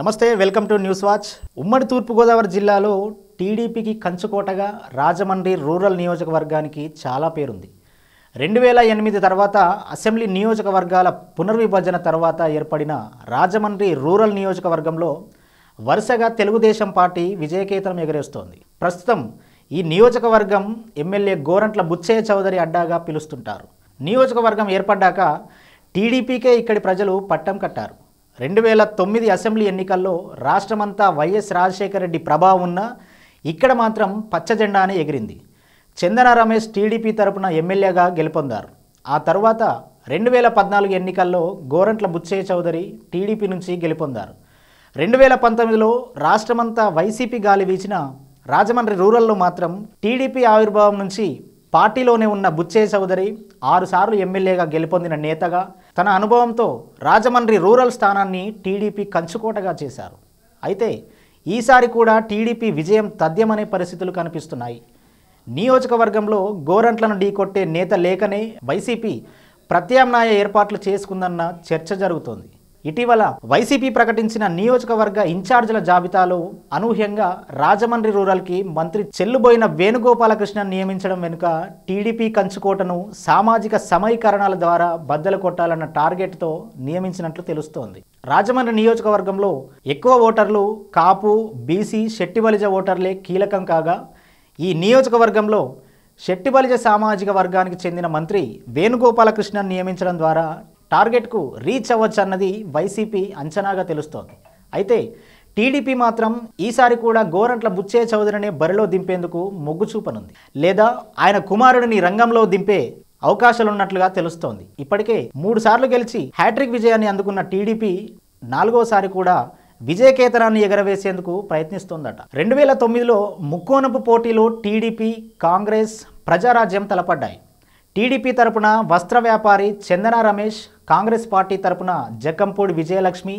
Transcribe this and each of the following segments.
నమస్తే welcome to news watch ఉమ్మడి తూర్పుగోదావరి జిల్లాలో టీడీపీకి కంచుకోటగా రాజమండ్రి రూరల్ నియోజకవర్గానికి చాలా పేరుంది రెండు వేల ఎనిమిది తర్వాత అసెంబ్లీ నియోజకవర్గాల పునర్విభజన తర్వాత ఏర్పడిన రాజమండ్రి రూరల్ నియోజకవర్గంలో వరుసగా తెలుగుదేశం పార్టీ విజయకేతనం ఎగరేస్తోంది ప్రస్తుతం ఈ నియోజకవర్గం ఎమ్మెల్యే గోరంట్ల బుచ్చయ్య చౌదరి అడ్డాగా పిలుస్తుంటారు నియోజకవర్గం ఏర్పడ్డాక టీడీపీకే ఇక్కడి ప్రజలు పట్టం కట్టారు రెండు వేల తొమ్మిది అసెంబ్లీ ఎన్నికల్లో రాష్ట్రమంతా వైఎస్ రాజశేఖర రెడ్డి ప్రభావం ఉన్న ఇక్కడ మాత్రం పచ్చజెండానే ఎగిరింది చందన రమేష్ టీడీపీ తరపున ఎమ్మెల్యేగా గెలుపొందారు ఆ తర్వాత రెండు వేల పద్నాలుగు ఎన్నికల్లో గోరంట్ల బుచ్చయ్య చౌదరి టీడీపీ నుంచి గెలుపొందారు రెండు వేల పంతొమ్మిదిలో రాష్ట్రమంతా వైసీపీ గాలి వీచిన రాజమండ్రి రూరల్లో మాత్రం టీడీపీ ఆవిర్భావం నుంచి పార్టీలోనే ఉన్న బుచ్చయ్య చౌదరి ఆరుసార్లు ఎమ్మెల్యేగా గెలుపొందిన నేతగా తన అనుభవంతో రాజమండ్రి రూరల్ స్థానాన్ని టీడీపీ కంచుకోటగా చేశారు అయితే ఈసారి కూడా టీడీపీ విజయం తథ్యమనే పరిస్థితులు కనిపిస్తున్నాయి నియోజకవర్గంలో గోరంట్లను ఢీకొట్టే నేత లేకనే వైసీపీ ప్రత్యామ్నాయ ఏర్పాట్లు చేసుకుందన్న చర్చ జరుగుతోంది ఇటీవల వైసీపీ ప్రకటించిన నియోజకవర్గ ఇన్ఛార్జీల జాబితాలో అనూహ్యంగా రాజమండ్రి రూరల్కి మంత్రి చెల్లుబోయిన వేణుగోపాలకృష్ణ నియమించడం వెనుక టీడీపీ కంచుకోటను సామాజిక సమీకరణాల ద్వారా బద్దలు కొట్టాలన్న టార్గెట్తో నియమించినట్లు తెలుస్తోంది రాజమండ్రి నియోజకవర్గంలో ఎక్కువ ఓటర్లు కాపు బీసీ శెట్టిబలిజ ఓటర్లే కీలకం కాగా ఈ నియోజకవర్గంలో శెట్టిబలిజ సామాజిక వర్గానికి చెందిన మంత్రి వేణుగోపాలకృష్ణ నియమించడం ద్వారా టార్గెట్కు రీచ్ అవ్వచ్చు అన్నది వైసీపీ అంచనాగా తెలుస్తోంది అయితే టీడీపీ మాత్రం ఈసారి కూడా గోరంట్ల బుచ్చే చౌదరిని బరిలో దింపేందుకు మొగ్గు చూపనుంది లేదా ఆయన కుమారుడిని రంగంలో దింపే అవకాశాలున్నట్లుగా తెలుస్తోంది ఇప్పటికే మూడు సార్లు గెలిచి హ్యాట్రిక్ విజయాన్ని అందుకున్న టీడీపీ నాలుగోసారి కూడా విజయకేతనాన్ని ఎగరవేసేందుకు ప్రయత్నిస్తోందట రెండు వేల తొమ్మిదిలో ముక్కోనపు పోటీలో టీడీపీ కాంగ్రెస్ ప్రజారాజ్యం తలపడ్డాయి టీడీపీ తరపున వస్త్ర వ్యాపారి చందన రమేష్ కాంగ్రెస్ పార్టీ తరపున జక్కంపూడి విజయలక్ష్మి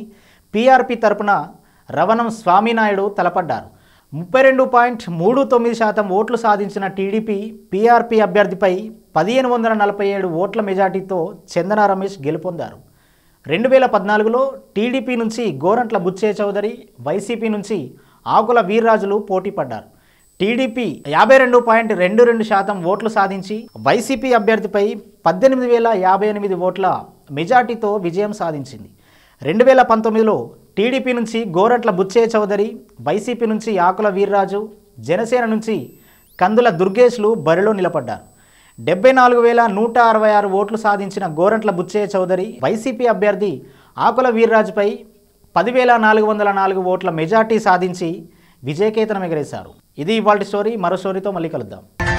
పీఆర్పీ తరపున రవణం స్వామినాయుడు తలపడ్డారు ముప్పై రెండు పాయింట్ మూడు తొమ్మిది శాతం ఓట్లు సాధించిన టీడీపీ పీఆర్పీ అభ్యర్థిపై పదిహేను వందల నలభై ఏడు ఓట్ల మెజార్టీతో చందన రమేష్ గెలుపొందారు రెండు వేల పద్నాలుగులో టీడీపీ నుంచి గోరంట్ల బుచ్చే చౌదరి వైసీపీ నుంచి ఆకుల వీర్రాజులు పోటీ పడ్డారు టీడీపీ యాభై రెండు పాయింట్ రెండు రెండు శాతం ఓట్లు సాధించి వైసీపీ అభ్యర్థిపై పద్దెనిమిది వేల యాభై ఎనిమిది ఓట్ల మెజార్టీతో విజయం సాధించింది రెండు వేల పంతొమ్మిదిలో టీడీపీ నుంచి గోరట్ల బుచ్చయ్య చౌదరి వైసీపీ నుంచి ఆకుల వీర్రాజు జనసేన నుంచి కందుల దుర్గేష్లు బరిలో నిలబడ్డారు డెబ్బై నాలుగు వేల నూట అరవై ఆరు ఓట్లు సాధించిన గోరంట్ల బుచ్చయ్య చౌదరి వైసీపీ అభ్యర్థి ఆకుల వీర్రాజుపై పదివేల నాలుగు వందల నాలుగు ఓట్ల మెజార్టీ సాధించి విజయకేతనం ఎగరేశారు ఇది ఇవాళ స్టోరీ మరో స్టోరీతో మళ్ళీ కలుద్దాం